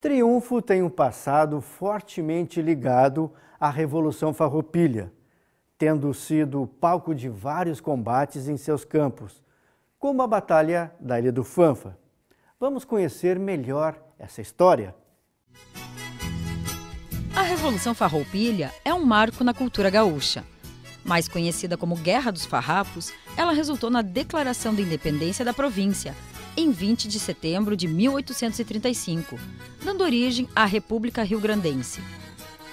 Triunfo tem um passado fortemente ligado à Revolução Farroupilha, tendo sido palco de vários combates em seus campos, como a Batalha da Ilha do Fanfa. Vamos conhecer melhor essa história. A Revolução Farroupilha é um marco na cultura gaúcha. Mais conhecida como Guerra dos Farrapos, ela resultou na Declaração de Independência da província, em 20 de setembro de 1835, dando origem à República Rio-Grandense.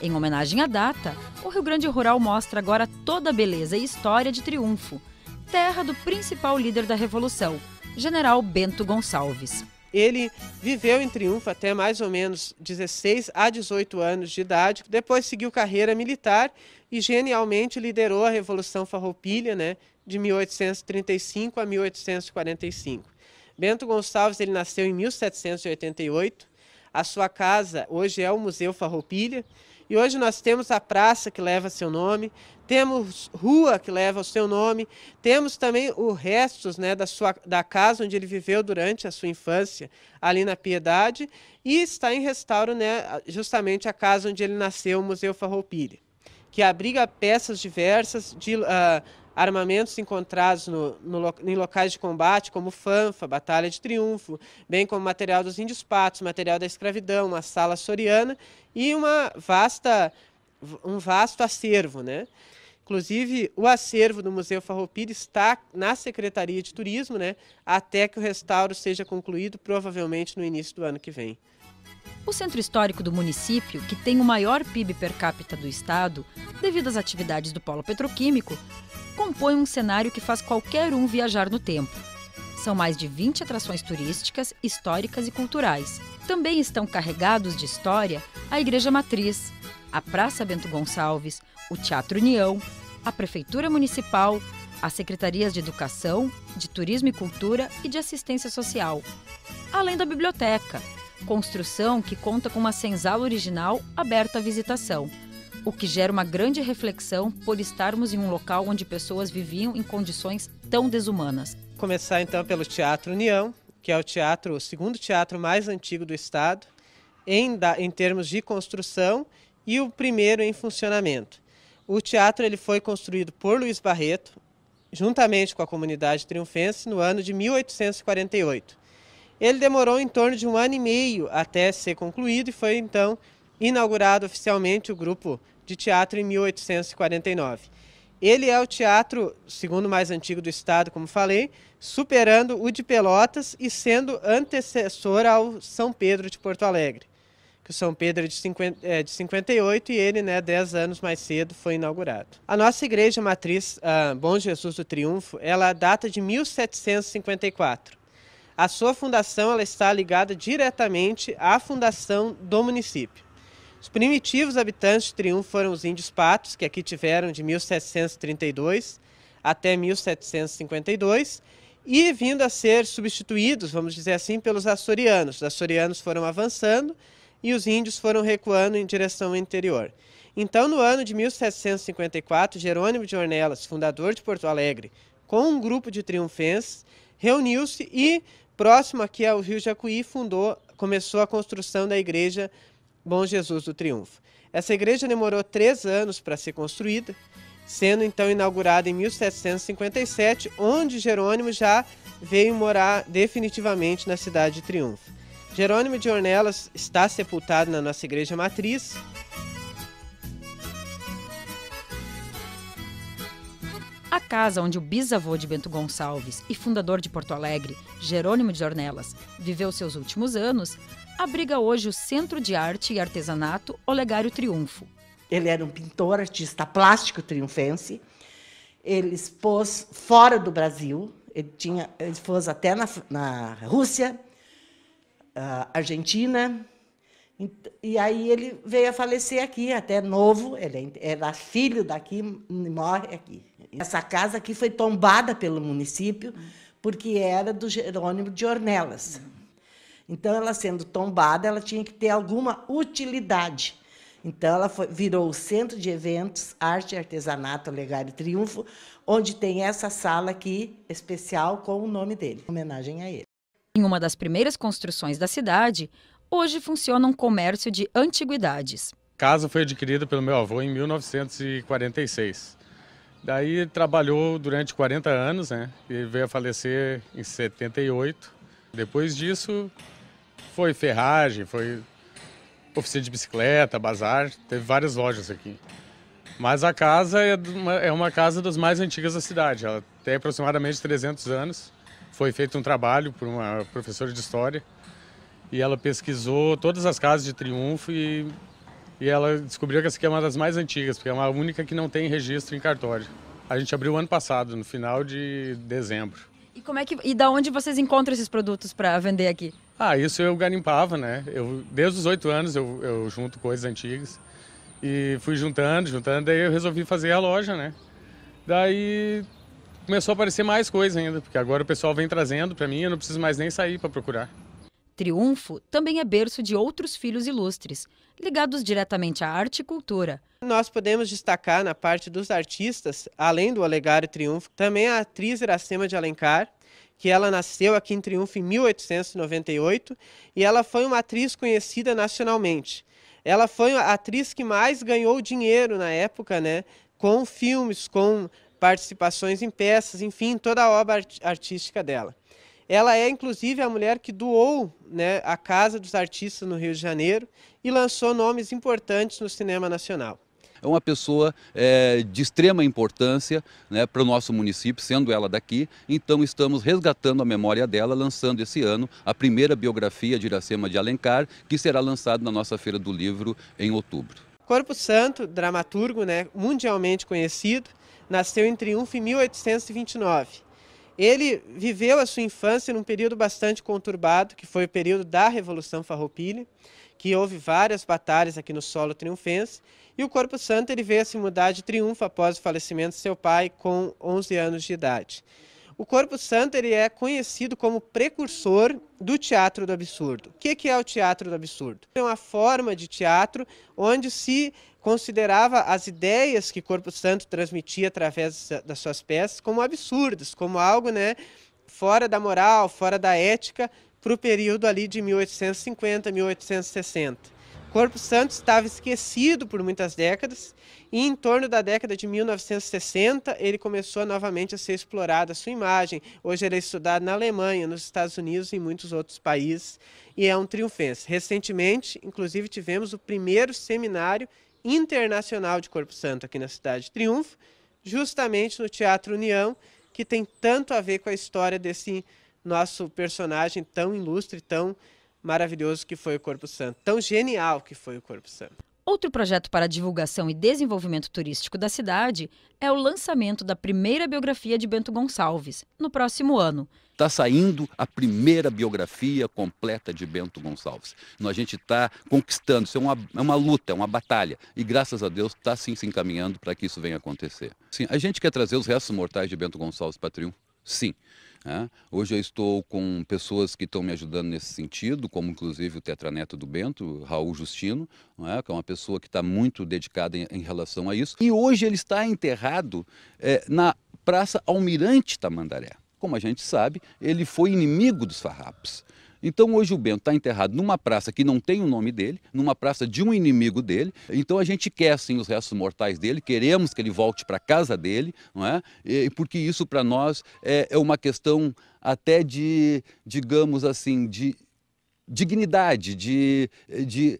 Em homenagem à data, o Rio Grande Rural mostra agora toda a beleza e história de Triunfo, terra do principal líder da Revolução, General Bento Gonçalves. Ele viveu em Triunfo até mais ou menos 16 a 18 anos de idade, depois seguiu carreira militar e genialmente liderou a Revolução Farroupilha, né, de 1835 a 1845. Bento Gonçalves ele nasceu em 1788. A sua casa hoje é o Museu Farroupilha. E hoje nós temos a praça que leva seu nome, temos rua que leva o seu nome, temos também os restos né, da, sua, da casa onde ele viveu durante a sua infância, ali na Piedade, e está em restauro né, justamente a casa onde ele nasceu, o Museu Farroupilha, que abriga peças diversas de uh, armamentos encontrados no, no, em locais de combate, como fanfa, batalha de triunfo, bem como material dos índios patos, material da escravidão, uma sala soriana e uma vasta, um vasto acervo, né? Inclusive, o acervo do Museu Farroupilha está na Secretaria de Turismo, né, até que o restauro seja concluído, provavelmente no início do ano que vem. O centro histórico do município, que tem o maior PIB per capita do estado, devido às atividades do polo petroquímico, compõe um cenário que faz qualquer um viajar no tempo. São mais de 20 atrações turísticas, históricas e culturais. Também estão carregados de história a Igreja Matriz, a Praça Bento Gonçalves, o Teatro União, a Prefeitura Municipal, as Secretarias de Educação, de Turismo e Cultura e de Assistência Social. Além da biblioteca, construção que conta com uma senzala original aberta à visitação, o que gera uma grande reflexão por estarmos em um local onde pessoas viviam em condições tão desumanas. Começar então pelo Teatro União, que é o teatro, o segundo teatro mais antigo do estado, em, em termos de construção e o primeiro em funcionamento. O teatro ele foi construído por Luiz Barreto, juntamente com a comunidade triunfense, no ano de 1848. Ele demorou em torno de um ano e meio até ser concluído e foi então inaugurado oficialmente o grupo de teatro em 1849. Ele é o teatro segundo mais antigo do estado, como falei, superando o de Pelotas e sendo antecessor ao São Pedro de Porto Alegre. Que o São Pedro é de, 50, é, de 58 e ele, né, 10 anos mais cedo, foi inaugurado. A nossa igreja matriz, ah, Bom Jesus do Triunfo, ela data de 1754. A sua fundação ela está ligada diretamente à fundação do município. Os primitivos habitantes de Triunfo foram os índios patos, que aqui tiveram de 1732 até 1752, e vindo a ser substituídos, vamos dizer assim, pelos açorianos. Os açorianos foram avançando e os índios foram recuando em direção ao interior. Então, no ano de 1754, Jerônimo de Ornelas, fundador de Porto Alegre, com um grupo de triunfenses, reuniu-se e Próximo aqui ao Rio Jacuí, fundou, começou a construção da igreja Bom Jesus do Triunfo. Essa igreja demorou três anos para ser construída, sendo então inaugurada em 1757, onde Jerônimo já veio morar definitivamente na cidade de Triunfo. Jerônimo de Ornelas está sepultado na nossa igreja matriz, A casa onde o bisavô de Bento Gonçalves e fundador de Porto Alegre, Jerônimo de Ornelas, viveu seus últimos anos, abriga hoje o Centro de Arte e Artesanato Olegário Triunfo. Ele era um pintor, artista plástico triunfense. Ele expôs fora do Brasil, ele, tinha, ele expôs até na, na Rússia, ah, Argentina, e aí ele veio a falecer aqui, até novo, ele é, era filho daqui, hum, morre aqui. Essa casa aqui foi tombada pelo município, porque era do Jerônimo de Ornelas. Então, ela sendo tombada, ela tinha que ter alguma utilidade. Então, ela foi, virou o Centro de Eventos, Arte, Artesanato, Legado e Triunfo, onde tem essa sala aqui, especial, com o nome dele, homenagem a ele. Em uma das primeiras construções da cidade, hoje funciona um comércio de antiguidades. A casa foi adquirida pelo meu avô em 1946. Daí trabalhou durante 40 anos, né? E veio a falecer em 78. Depois disso, foi ferragem, foi oficina de bicicleta, bazar, teve várias lojas aqui. Mas a casa é uma, é uma casa das mais antigas da cidade, ela tem aproximadamente 300 anos. Foi feito um trabalho por uma professora de história e ela pesquisou todas as casas de triunfo e, e ela descobriu que essa aqui é uma das mais antigas, porque é uma única que não tem registro em cartório. A gente abriu ano passado, no final de dezembro. E como é que e da onde vocês encontram esses produtos para vender aqui? Ah, isso eu garimpava, né? Eu desde os oito anos eu, eu junto coisas antigas e fui juntando, juntando, daí eu resolvi fazer a loja, né? Daí começou a aparecer mais coisa ainda, porque agora o pessoal vem trazendo para mim, eu não preciso mais nem sair para procurar. Triunfo também é berço de outros filhos ilustres, ligados diretamente à arte e cultura. Nós podemos destacar na parte dos artistas, além do Olegário Triunfo, também a atriz Iracema de Alencar, que ela nasceu aqui em Triunfo em 1898 e ela foi uma atriz conhecida nacionalmente. Ela foi a atriz que mais ganhou dinheiro na época, né? Com filmes, com participações em peças, enfim, toda a obra artística dela. Ela é, inclusive, a mulher que doou né, a Casa dos Artistas no Rio de Janeiro e lançou nomes importantes no cinema nacional é uma pessoa é, de extrema importância né, para o nosso município, sendo ela daqui. Então estamos resgatando a memória dela, lançando esse ano a primeira biografia de Iracema de Alencar, que será lançada na nossa Feira do Livro em outubro. Corpo Santo, dramaturgo né, mundialmente conhecido, nasceu em Triunfo em 1829 ele viveu a sua infância num período bastante conturbado, que foi o período da Revolução Farroupilha, que houve várias batalhas aqui no solo triunfense, e o Corpo Santo ele veio a se mudar de triunfo após o falecimento de seu pai com 11 anos de idade. O Corpo Santo ele é conhecido como precursor do teatro do absurdo. O que, que é o teatro do absurdo? É uma forma de teatro onde se considerava as ideias que Corpo Santo transmitia através das suas peças como absurdas, como algo né, fora da moral, fora da ética, para o período ali de 1850, 1860. Corpo Santo estava esquecido por muitas décadas e em torno da década de 1960 ele começou novamente a ser explorado a sua imagem. Hoje ele é estudado na Alemanha, nos Estados Unidos e em muitos outros países e é um triunfense. Recentemente, inclusive, tivemos o primeiro seminário internacional de Corpo Santo aqui na cidade de Triunfo, justamente no Teatro União, que tem tanto a ver com a história desse nosso personagem tão ilustre, tão maravilhoso que foi o Corpo Santo, tão genial que foi o Corpo Santo. Outro projeto para divulgação e desenvolvimento turístico da cidade é o lançamento da primeira biografia de Bento Gonçalves, no próximo ano. Está saindo a primeira biografia completa de Bento Gonçalves. A gente está conquistando, isso é uma, é uma luta, é uma batalha. E graças a Deus está sim se encaminhando para que isso venha acontecer. Sim, a gente quer trazer os restos mortais de Bento Gonçalves para Triunfo sim. Hoje eu estou com pessoas que estão me ajudando nesse sentido, como inclusive o tetraneto do Bento, Raul Justino, é? que é uma pessoa que está muito dedicada em, em, relação a isso. E hoje ele está enterrado é, na Praça Almirante Tamandaré. Como a gente sabe, ele foi inimigo dos farrapos. Então hoje o Bento está enterrado numa praça que não tem o nome dele, numa praça de um inimigo dele. Então a gente quer sim os restos mortais dele, queremos que ele volte para a casa dele, não é? E, porque isso para nós é, é uma questão até de, digamos assim, de dignidade, de, de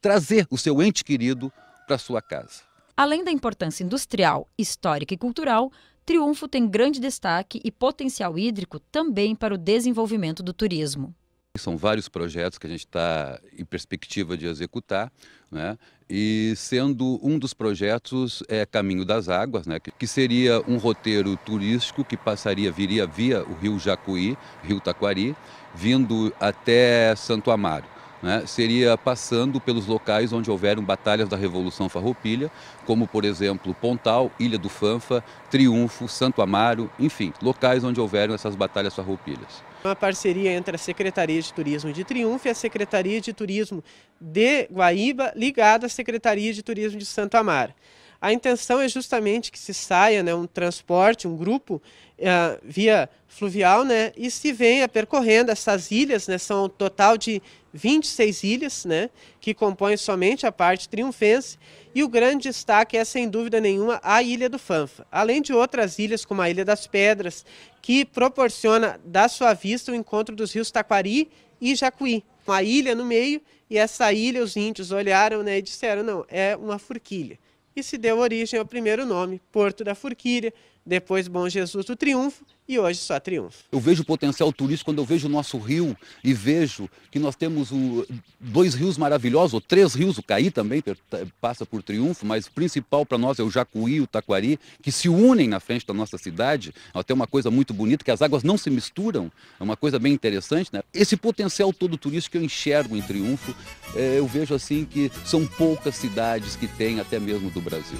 trazer o seu ente querido para sua casa. Além da importância industrial, histórica e cultural, Triunfo tem grande destaque e potencial hídrico também para o desenvolvimento do turismo são vários projetos que a gente está em perspectiva de executar, né? E sendo um dos projetos é Caminho das Águas, né? Que seria um roteiro turístico que passaria, viria via o Rio Jacuí, Rio Taquari, vindo até Santo Amaro né, seria passando pelos locais onde houveram batalhas da Revolução Farroupilha, como, por exemplo, Pontal, Ilha do Fanfa, Triunfo, Santo Amaro, enfim, locais onde houveram essas batalhas farroupilhas. Uma parceria entre a Secretaria de Turismo de Triunfo e a Secretaria de Turismo de Guaíba, ligada à Secretaria de Turismo de Santo Amaro. A intenção é justamente que se saia né, um transporte, um grupo uh, via fluvial, né, e se venha percorrendo essas ilhas, né, são um total de 26 ilhas, né, que compõem somente a parte triunfense, e o grande destaque é, sem dúvida nenhuma, a Ilha do Fanfa, além de outras ilhas, como a Ilha das Pedras, que proporciona da sua vista o encontro dos rios Taquari e Jacuí. Uma ilha no meio, e essa ilha os índios olharam né, e disseram, não, é uma forquilha que se deu origem ao primeiro nome, Porto da Forquilha, depois Bom Jesus do Triunfo e hoje só Triunfo. Eu vejo o potencial turístico quando eu vejo o nosso rio e vejo que nós temos o, dois rios maravilhosos, ou três rios, o Caí também passa por Triunfo, mas o principal para nós é o Jacuí e o Taquari, que se unem na frente da nossa cidade. Até uma coisa muito bonita, que as águas não se misturam, é uma coisa bem interessante. Né? Esse potencial todo turístico que eu enxergo em Triunfo, é, eu vejo assim que são poucas cidades que tem até mesmo do Brasil.